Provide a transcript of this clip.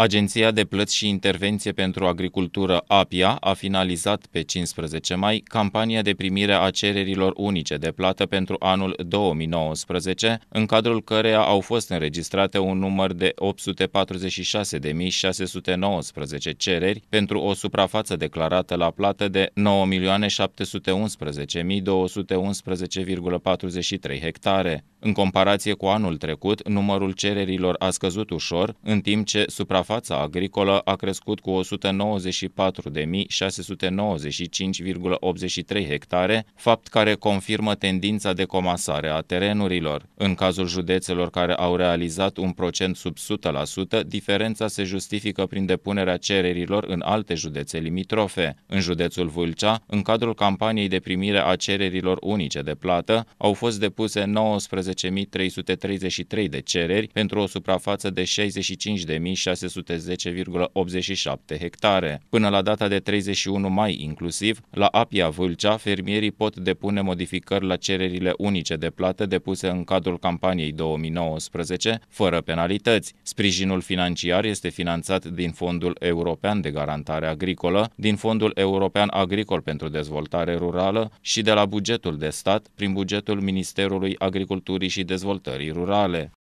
Agenția de Plăți și Intervenție pentru Agricultură APIA a finalizat pe 15 mai campania de primire a cererilor unice de plată pentru anul 2019, în cadrul căreia au fost înregistrate un număr de 846.619 cereri pentru o suprafață declarată la plată de 9.711.211,43 hectare. În comparație cu anul trecut, numărul cererilor a scăzut ușor, în timp ce suprafața suprafața agricolă a crescut cu 194.695,83 hectare, fapt care confirmă tendința de comasare a terenurilor. În cazul județelor care au realizat un procent sub 100%, diferența se justifică prin depunerea cererilor în alte județe limitrofe. În județul Vâlcea, în cadrul campaniei de primire a cererilor unice de plată, au fost depuse 19.333 de cereri pentru o suprafață de 65.600 110,87 hectare. Până la data de 31 mai inclusiv, la Apia Vâlcea, fermierii pot depune modificări la cererile unice de plată depuse în cadrul campaniei 2019, fără penalități. Sprijinul financiar este finanțat din Fondul European de Garantare Agricolă, din Fondul European Agricol pentru Dezvoltare Rurală și de la bugetul de stat prin bugetul Ministerului Agriculturii și Dezvoltării Rurale.